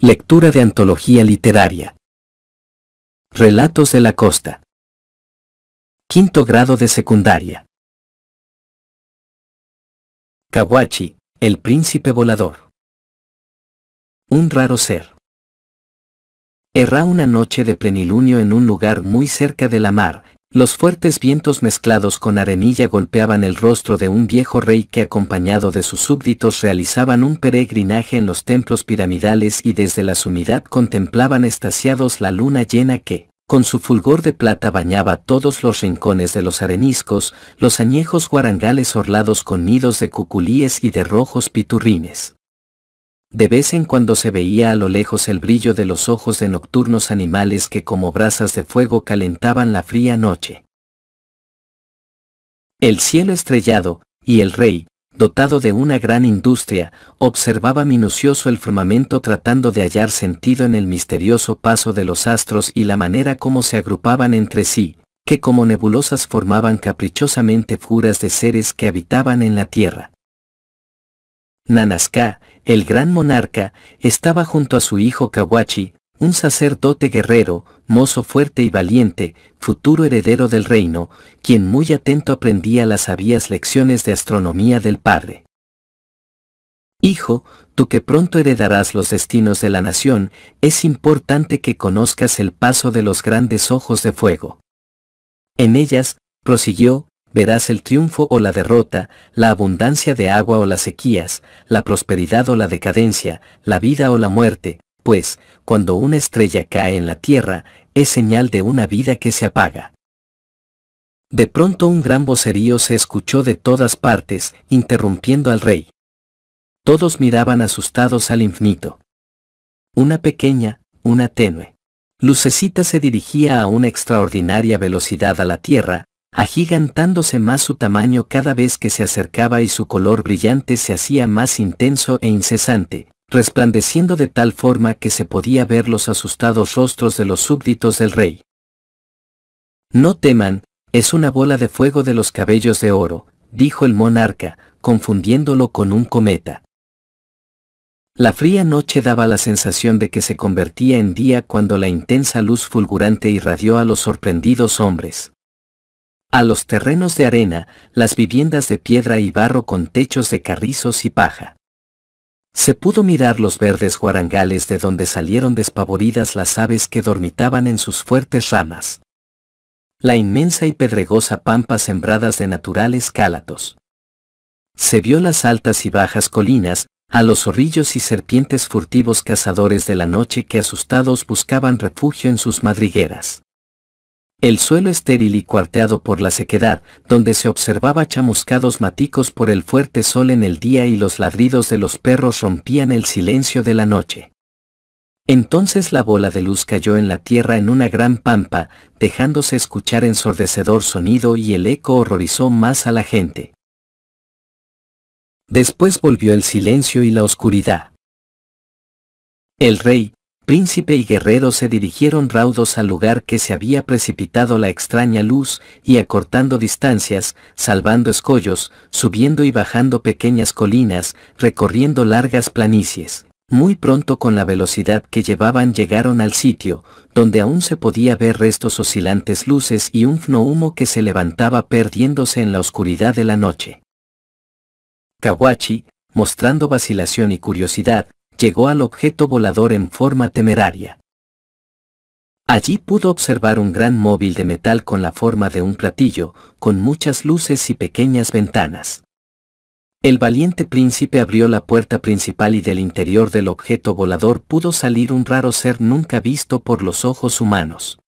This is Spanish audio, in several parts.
Lectura de antología literaria. Relatos de la costa. Quinto grado de secundaria. Kawachi, el príncipe volador. Un raro ser. Erra una noche de plenilunio en un lugar muy cerca de la mar, los fuertes vientos mezclados con arenilla golpeaban el rostro de un viejo rey que acompañado de sus súbditos realizaban un peregrinaje en los templos piramidales y desde la sumidad contemplaban estasiados la luna llena que, con su fulgor de plata bañaba todos los rincones de los areniscos, los añejos guarangales orlados con nidos de cuculíes y de rojos piturrines. De vez en cuando se veía a lo lejos el brillo de los ojos de nocturnos animales que como brasas de fuego calentaban la fría noche. El cielo estrellado, y el rey, dotado de una gran industria, observaba minucioso el firmamento tratando de hallar sentido en el misterioso paso de los astros y la manera como se agrupaban entre sí, que como nebulosas formaban caprichosamente furas de seres que habitaban en la tierra. NANASKÁ el gran monarca estaba junto a su hijo Kawachi, un sacerdote guerrero, mozo fuerte y valiente, futuro heredero del reino, quien muy atento aprendía las sabias lecciones de astronomía del padre. Hijo, tú que pronto heredarás los destinos de la nación, es importante que conozcas el paso de los grandes ojos de fuego. En ellas, prosiguió, Verás el triunfo o la derrota, la abundancia de agua o las sequías, la prosperidad o la decadencia, la vida o la muerte, pues, cuando una estrella cae en la tierra, es señal de una vida que se apaga. De pronto un gran vocerío se escuchó de todas partes, interrumpiendo al rey. Todos miraban asustados al infinito. Una pequeña, una tenue. Lucecita se dirigía a una extraordinaria velocidad a la Tierra, agigantándose más su tamaño cada vez que se acercaba y su color brillante se hacía más intenso e incesante, resplandeciendo de tal forma que se podía ver los asustados rostros de los súbditos del rey. No teman, es una bola de fuego de los cabellos de oro, dijo el monarca, confundiéndolo con un cometa. La fría noche daba la sensación de que se convertía en día cuando la intensa luz fulgurante irradió a los sorprendidos hombres. A los terrenos de arena, las viviendas de piedra y barro con techos de carrizos y paja. Se pudo mirar los verdes guarangales de donde salieron despavoridas las aves que dormitaban en sus fuertes ramas. La inmensa y pedregosa pampa sembradas de naturales cálatos. Se vio las altas y bajas colinas, a los zorrillos y serpientes furtivos cazadores de la noche que asustados buscaban refugio en sus madrigueras. El suelo estéril y cuarteado por la sequedad, donde se observaba chamuscados maticos por el fuerte sol en el día y los ladridos de los perros rompían el silencio de la noche. Entonces la bola de luz cayó en la tierra en una gran pampa, dejándose escuchar ensordecedor sonido y el eco horrorizó más a la gente. Después volvió el silencio y la oscuridad. El rey, príncipe y guerrero se dirigieron raudos al lugar que se había precipitado la extraña luz, y acortando distancias, salvando escollos, subiendo y bajando pequeñas colinas, recorriendo largas planicies. Muy pronto con la velocidad que llevaban llegaron al sitio, donde aún se podía ver restos oscilantes luces y un fno humo que se levantaba perdiéndose en la oscuridad de la noche. Kawachi, mostrando vacilación y curiosidad, llegó al objeto volador en forma temeraria. Allí pudo observar un gran móvil de metal con la forma de un platillo, con muchas luces y pequeñas ventanas. El valiente príncipe abrió la puerta principal y del interior del objeto volador pudo salir un raro ser nunca visto por los ojos humanos.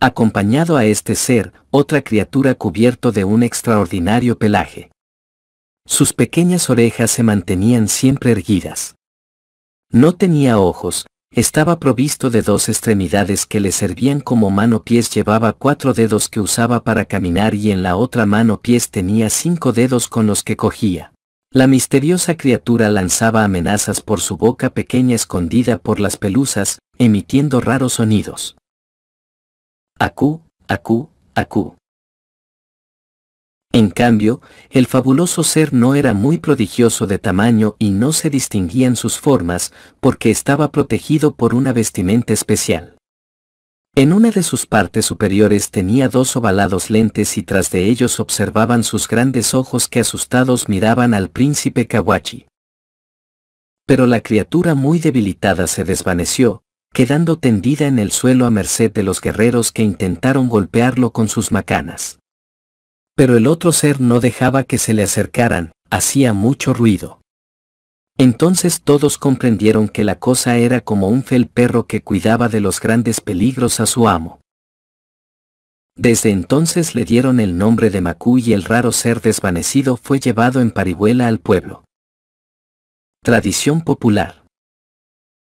Acompañado a este ser, otra criatura cubierto de un extraordinario pelaje. Sus pequeñas orejas se mantenían siempre erguidas. No tenía ojos, estaba provisto de dos extremidades que le servían como mano-pies llevaba cuatro dedos que usaba para caminar y en la otra mano-pies tenía cinco dedos con los que cogía. La misteriosa criatura lanzaba amenazas por su boca pequeña escondida por las pelusas, emitiendo raros sonidos. Aku, Aku, Aku. En cambio, el fabuloso ser no era muy prodigioso de tamaño y no se distinguían sus formas, porque estaba protegido por una vestimenta especial. En una de sus partes superiores tenía dos ovalados lentes y tras de ellos observaban sus grandes ojos que asustados miraban al príncipe Kawachi. Pero la criatura muy debilitada se desvaneció, quedando tendida en el suelo a merced de los guerreros que intentaron golpearlo con sus macanas pero el otro ser no dejaba que se le acercaran, hacía mucho ruido. Entonces todos comprendieron que la cosa era como un fel perro que cuidaba de los grandes peligros a su amo. Desde entonces le dieron el nombre de Macu y el raro ser desvanecido fue llevado en parihuela al pueblo. Tradición popular.